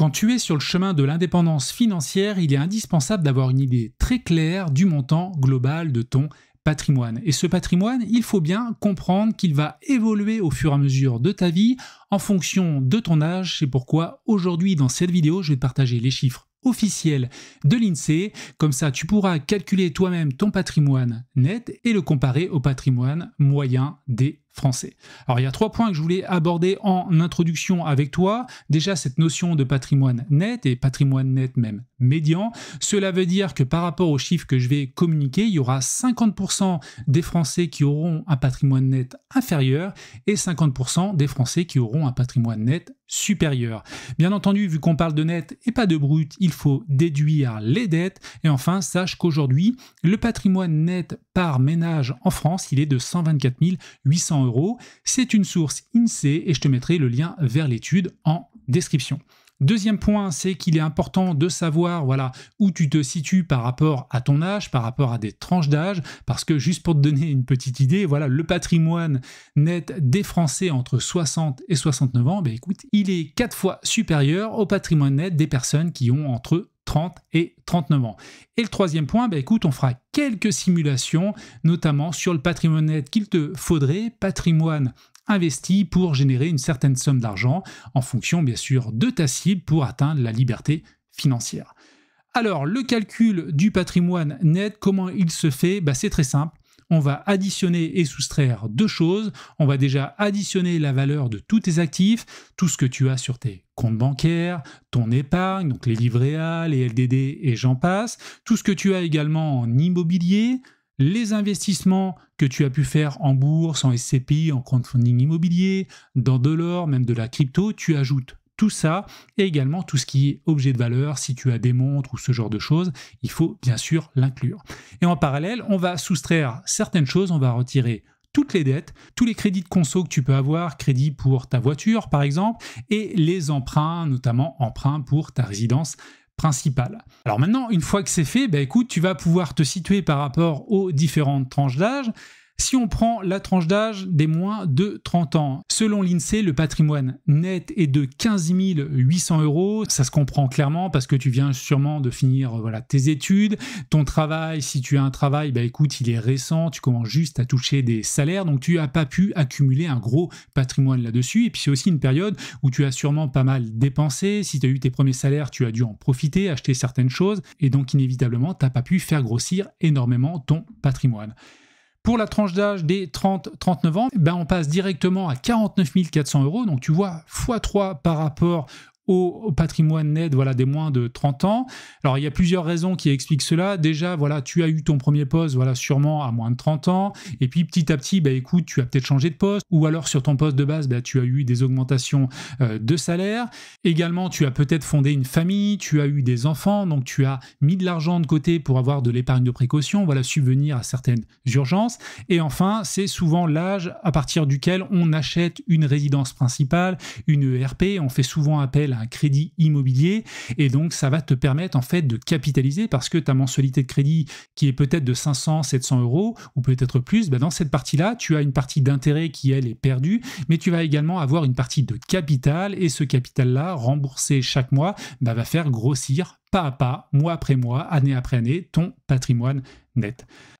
Quand tu es sur le chemin de l'indépendance financière, il est indispensable d'avoir une idée très claire du montant global de ton patrimoine. Et ce patrimoine, il faut bien comprendre qu'il va évoluer au fur et à mesure de ta vie en fonction de ton âge. C'est pourquoi aujourd'hui dans cette vidéo, je vais te partager les chiffres officiels de l'INSEE. Comme ça, tu pourras calculer toi-même ton patrimoine net et le comparer au patrimoine moyen des français. Alors il y a trois points que je voulais aborder en introduction avec toi. Déjà cette notion de patrimoine net et patrimoine net même médian. Cela veut dire que par rapport aux chiffres que je vais communiquer, il y aura 50% des Français qui auront un patrimoine net inférieur et 50% des Français qui auront un patrimoine net supérieur. Bien entendu, vu qu'on parle de net et pas de brut, il faut déduire les dettes. Et enfin, sache qu'aujourd'hui, le patrimoine net par ménage en France, il est de 124 800 euros. C'est une source INSEE et je te mettrai le lien vers l'étude en description. Deuxième point, c'est qu'il est important de savoir voilà, où tu te situes par rapport à ton âge, par rapport à des tranches d'âge, parce que juste pour te donner une petite idée, voilà, le patrimoine net des Français entre 60 et 69 ans, ben, écoute, il est quatre fois supérieur au patrimoine net des personnes qui ont entre 30 et 39 ans. Et le troisième point, ben, écoute, on fera quelques simulations, notamment sur le patrimoine net qu'il te faudrait, patrimoine investi pour générer une certaine somme d'argent, en fonction bien sûr de ta cible pour atteindre la liberté financière. Alors, le calcul du patrimoine net, comment il se fait bah, C'est très simple on va additionner et soustraire deux choses. On va déjà additionner la valeur de tous tes actifs, tout ce que tu as sur tes comptes bancaires, ton épargne, donc les livrets A, les LDD et j'en passe, tout ce que tu as également en immobilier, les investissements que tu as pu faire en bourse, en SCPI, en crowdfunding immobilier, dans de l'or, même de la crypto, tu ajoutes tout ça, et également tout ce qui est objet de valeur, si tu as des montres ou ce genre de choses, il faut bien sûr l'inclure. Et en parallèle, on va soustraire certaines choses, on va retirer toutes les dettes, tous les crédits de conso que tu peux avoir, crédit pour ta voiture par exemple, et les emprunts, notamment emprunts pour ta résidence principale. Alors maintenant, une fois que c'est fait, bah écoute, tu vas pouvoir te situer par rapport aux différentes tranches d'âge si on prend la tranche d'âge des moins de 30 ans. Selon l'INSEE, le patrimoine net est de 15 800 euros. Ça se comprend clairement parce que tu viens sûrement de finir euh, voilà, tes études, ton travail. Si tu as un travail, bah écoute, il est récent, tu commences juste à toucher des salaires, donc tu n'as pas pu accumuler un gros patrimoine là-dessus. Et puis c'est aussi une période où tu as sûrement pas mal dépensé. Si tu as eu tes premiers salaires, tu as dû en profiter, acheter certaines choses. Et donc inévitablement, tu n'as pas pu faire grossir énormément ton patrimoine. Pour la tranche d'âge des 30-39 ans, eh ben on passe directement à 49 400 euros. Donc tu vois, x3 par rapport au patrimoine net voilà, des moins de 30 ans. Alors, il y a plusieurs raisons qui expliquent cela. Déjà, voilà, tu as eu ton premier poste voilà, sûrement à moins de 30 ans. Et puis, petit à petit, bah, écoute, tu as peut-être changé de poste. Ou alors, sur ton poste de base, bah, tu as eu des augmentations euh, de salaire. Également, tu as peut-être fondé une famille, tu as eu des enfants, donc tu as mis de l'argent de côté pour avoir de l'épargne de précaution, voilà, subvenir à certaines urgences. Et enfin, c'est souvent l'âge à partir duquel on achète une résidence principale, une ERP. On fait souvent appel à un crédit immobilier et donc ça va te permettre en fait de capitaliser parce que ta mensualité de crédit qui est peut-être de 500, 700 euros ou peut-être plus, ben, dans cette partie-là, tu as une partie d'intérêt qui elle est perdue, mais tu vas également avoir une partie de capital et ce capital-là remboursé chaque mois ben, va faire grossir pas à pas, mois après mois, année après année, ton patrimoine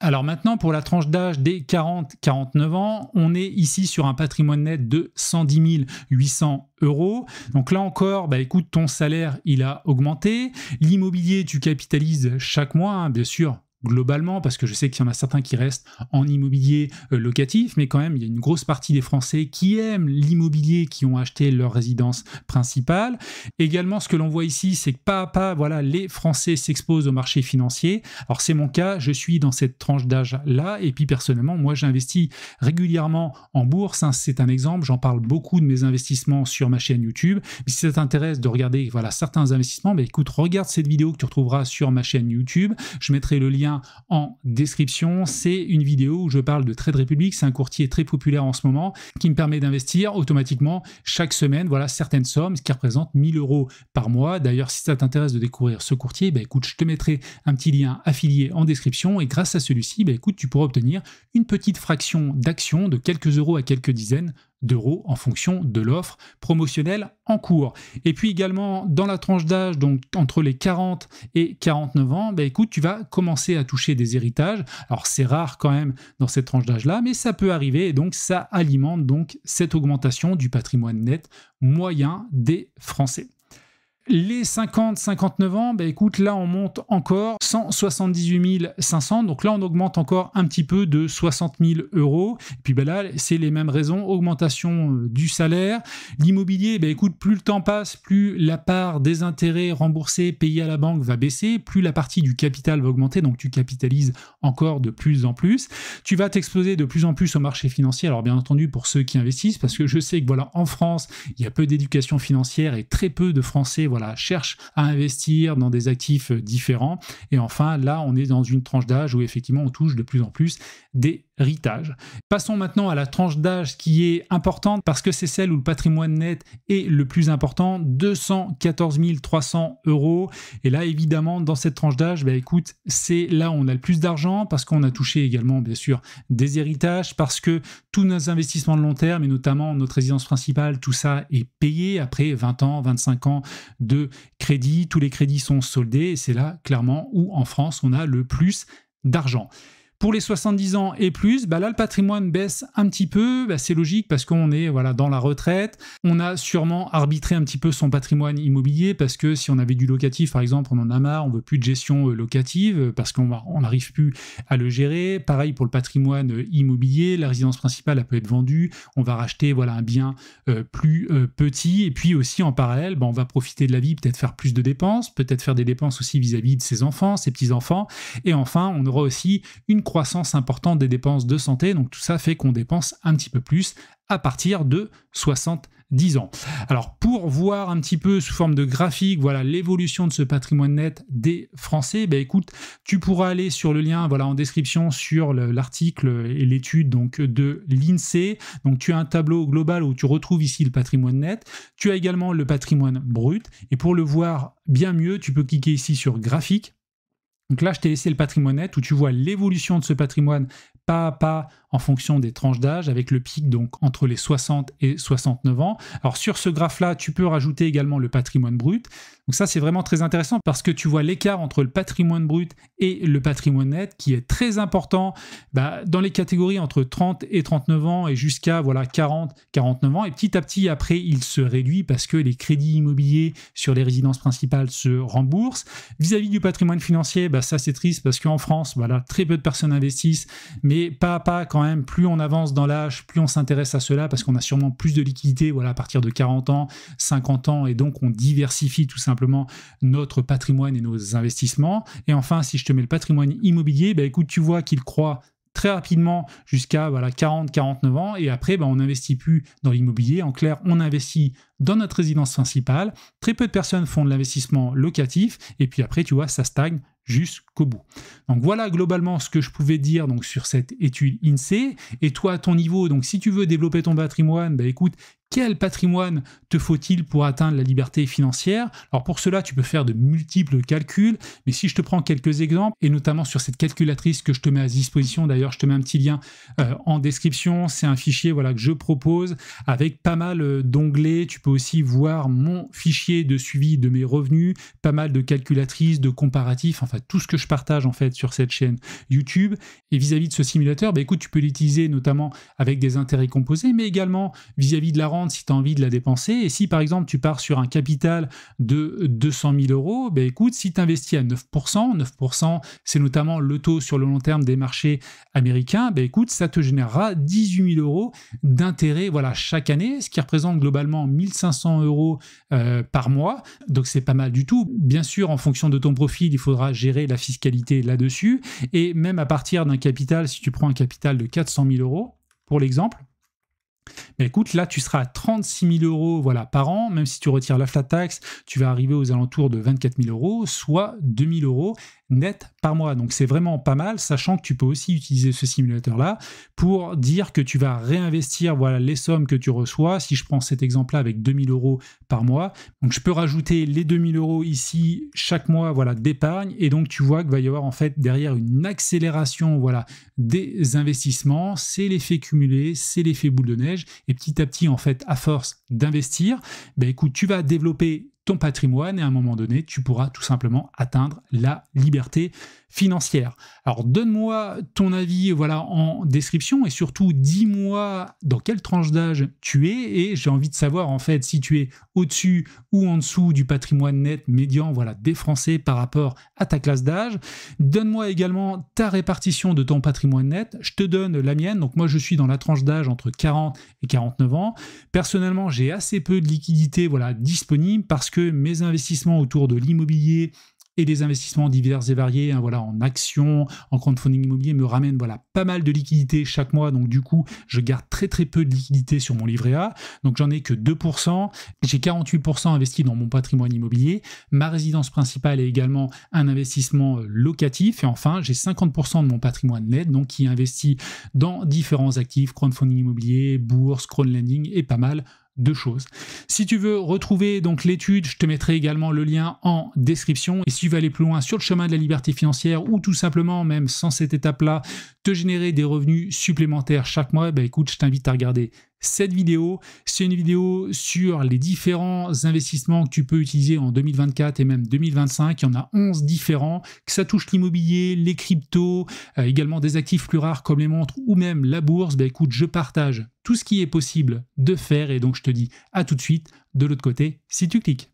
alors maintenant, pour la tranche d'âge des 40-49 ans, on est ici sur un patrimoine net de 110 800 euros. Donc là encore, bah écoute, ton salaire, il a augmenté. L'immobilier, tu capitalises chaque mois, hein, bien sûr, globalement, parce que je sais qu'il y en a certains qui restent en immobilier euh, locatif, mais quand même, il y a une grosse partie des Français qui aiment l'immobilier, qui ont acheté leur résidence principale. Également, ce que l'on voit ici, c'est que pas à pas, voilà, les Français s'exposent au marché financier. Alors, c'est mon cas, je suis dans cette tranche d'âge-là, et puis personnellement, moi, j'investis régulièrement en bourse. Hein. c'est un exemple, j'en parle beaucoup de mes investissements sur ma chaîne YouTube. si ça t'intéresse de regarder voilà, certains investissements, mais bah, écoute, regarde cette vidéo que tu retrouveras sur ma chaîne YouTube. Je mettrai le lien en description. C'est une vidéo où je parle de Trade Republic. C'est un courtier très populaire en ce moment qui me permet d'investir automatiquement chaque semaine, voilà, certaines sommes, ce qui représente 1000 euros par mois. D'ailleurs, si ça t'intéresse de découvrir ce courtier, bah, écoute, je te mettrai un petit lien affilié en description et grâce à celui-ci, bah, écoute, tu pourras obtenir une petite fraction d'action de quelques euros à quelques dizaines d'euros en fonction de l'offre promotionnelle en cours. Et puis également dans la tranche d'âge, donc entre les 40 et 49 ans, ben écoute, tu vas commencer à toucher des héritages. Alors c'est rare quand même dans cette tranche d'âge-là, mais ça peut arriver et donc ça alimente donc cette augmentation du patrimoine net moyen des Français. Les 50-59 ans, bah écoute, là on monte encore 178 500, donc là on augmente encore un petit peu de 60 000 euros. Et puis ben là, c'est les mêmes raisons, augmentation euh, du salaire. L'immobilier, bah écoute, plus le temps passe, plus la part des intérêts remboursés payés à la banque va baisser, plus la partie du capital va augmenter, donc tu capitalises encore de plus en plus. Tu vas t'exposer de plus en plus au marché financier, alors bien entendu pour ceux qui investissent, parce que je sais que voilà, en France, il y a peu d'éducation financière et très peu de Français cherche à investir dans des actifs différents. Et enfin, là, on est dans une tranche d'âge où effectivement, on touche de plus en plus des héritage. Passons maintenant à la tranche d'âge qui est importante parce que c'est celle où le patrimoine net est le plus important, 214 300 euros. Et là, évidemment, dans cette tranche d'âge, bah, écoute, c'est là où on a le plus d'argent parce qu'on a touché également, bien sûr, des héritages, parce que tous nos investissements de long terme et notamment notre résidence principale, tout ça est payé après 20 ans, 25 ans de crédit. Tous les crédits sont soldés et c'est là, clairement, où en France, on a le plus d'argent. Pour les 70 ans et plus, bah là, le patrimoine baisse un petit peu. Bah, c'est logique parce qu'on est voilà, dans la retraite. On a sûrement arbitré un petit peu son patrimoine immobilier parce que si on avait du locatif, par exemple, on en a marre, on veut plus de gestion euh, locative euh, parce qu'on n'arrive plus à le gérer. Pareil pour le patrimoine euh, immobilier. La résidence principale, elle peut être vendue. On va racheter voilà, un bien plus petit. Et puis aussi, en parallèle, bah, on va profiter de la vie, peut-être faire plus de dépenses, peut-être faire des dépenses aussi vis-à-vis -vis de ses enfants, ses petits-enfants. Et enfin, on aura aussi une croissance importante des dépenses de santé, donc tout ça fait qu'on dépense un petit peu plus à partir de 70 ans. Alors pour voir un petit peu sous forme de graphique, voilà l'évolution de ce patrimoine net des Français, ben écoute, tu pourras aller sur le lien voilà en description sur l'article et l'étude donc de l'INSEE. Donc tu as un tableau global où tu retrouves ici le patrimoine net, tu as également le patrimoine brut et pour le voir bien mieux, tu peux cliquer ici sur graphique donc là, je t'ai laissé le patrimoine net où tu vois l'évolution de ce patrimoine pas à pas en fonction des tranches d'âge, avec le pic donc entre les 60 et 69 ans. Alors sur ce graphe-là, tu peux rajouter également le patrimoine brut. Donc ça, c'est vraiment très intéressant parce que tu vois l'écart entre le patrimoine brut et le patrimoine net qui est très important bah, dans les catégories entre 30 et 39 ans et jusqu'à voilà 40, 49 ans. Et petit à petit, après, il se réduit parce que les crédits immobiliers sur les résidences principales se remboursent. Vis-à-vis du patrimoine financier, bah, ça c'est triste parce qu'en France, voilà, très peu de personnes investissent, mais pas à pas quand même, plus on avance dans l'âge, plus on s'intéresse à cela parce qu'on a sûrement plus de liquidités voilà, à partir de 40 ans, 50 ans, et donc on diversifie tout simplement notre patrimoine et nos investissements. Et enfin, si je te mets le patrimoine immobilier, bah écoute, tu vois qu'il croît très rapidement jusqu'à voilà, 40-49 ans, et après, ben on n'investit plus dans l'immobilier. En clair, on investit dans notre résidence principale. Très peu de personnes font de l'investissement locatif, et puis après, tu vois, ça stagne jusqu'au bout. Donc voilà globalement ce que je pouvais dire donc sur cette étude INSEE. Et toi, à ton niveau, donc si tu veux développer ton patrimoine, bah écoute, quel patrimoine te faut-il pour atteindre la liberté financière Alors pour cela, tu peux faire de multiples calculs, mais si je te prends quelques exemples, et notamment sur cette calculatrice que je te mets à disposition, d'ailleurs je te mets un petit lien euh, en description, c'est un fichier voilà, que je propose avec pas mal euh, d'onglets, tu peux aussi voir mon fichier de suivi de mes revenus, pas mal de calculatrices, de comparatifs, enfin tout ce que je partage en fait sur cette chaîne YouTube. Et vis-à-vis de ce simulateur, bah, écoute, tu peux l'utiliser notamment avec des intérêts composés, mais également vis-à-vis de la rente si tu as envie de la dépenser. Et si par exemple tu pars sur un capital de 200 000 euros, bah, écoute, si tu investis à 9%, 9% c'est notamment le taux sur le long terme des marchés américains, bah, écoute, ça te générera 18 000 euros d'intérêt voilà, chaque année, ce qui représente globalement 1500 euros euh, par mois. Donc c'est pas mal du tout. Bien sûr, en fonction de ton profil, il faudra gérer la fiscalité là-dessus. Et même à partir d'un capital, si tu prends un capital de 400 mille euros, pour l'exemple, mais ben écoute, là, tu seras à 36 000 euros voilà, par an. Même si tu retires la flat tax, tu vas arriver aux alentours de 24 000 euros, soit 2 000 euros net par mois. Donc c'est vraiment pas mal, sachant que tu peux aussi utiliser ce simulateur-là pour dire que tu vas réinvestir voilà, les sommes que tu reçois. Si je prends cet exemple-là avec 2000 euros par mois, donc je peux rajouter les 2000 euros ici chaque mois voilà, d'épargne. Et donc tu vois qu'il va y avoir en fait derrière une accélération voilà, des investissements. C'est l'effet cumulé, c'est l'effet boule de neige. Et petit à petit, en fait, à force d'investir, ben écoute, tu vas développer patrimoine et à un moment donné, tu pourras tout simplement atteindre la liberté financière. Alors donne-moi ton avis voilà en description et surtout dis-moi dans quelle tranche d'âge tu es et j'ai envie de savoir en fait si tu es au-dessus ou en dessous du patrimoine net médian voilà des Français par rapport à ta classe d'âge. Donne-moi également ta répartition de ton patrimoine net. Je te donne la mienne. Donc moi je suis dans la tranche d'âge entre 40 et 49 ans. Personnellement, j'ai assez peu de liquidités voilà disponibles parce que mes investissements autour de l'immobilier et des investissements divers et variés, hein, voilà, en actions, en crowdfunding immobilier, me ramènent voilà, pas mal de liquidités chaque mois. Donc du coup, je garde très très peu de liquidités sur mon livret A. Donc j'en ai que 2%. J'ai 48% investi dans mon patrimoine immobilier. Ma résidence principale est également un investissement euh, locatif. Et enfin, j'ai 50% de mon patrimoine net, donc qui investit dans différents actifs, crowdfunding immobilier, bourse, crowdlending et pas mal deux choses. Si tu veux retrouver donc l'étude, je te mettrai également le lien en description. Et si tu veux aller plus loin sur le chemin de la liberté financière ou tout simplement, même sans cette étape-là, te générer des revenus supplémentaires chaque mois, bah écoute, je t'invite à regarder cette vidéo. C'est une vidéo sur les différents investissements que tu peux utiliser en 2024 et même 2025. Il y en a 11 différents, que ça touche l'immobilier, les cryptos, euh, également des actifs plus rares comme les montres ou même la bourse. Ben écoute, je partage tout ce qui est possible de faire et donc je te dis à tout de suite de l'autre côté si tu cliques.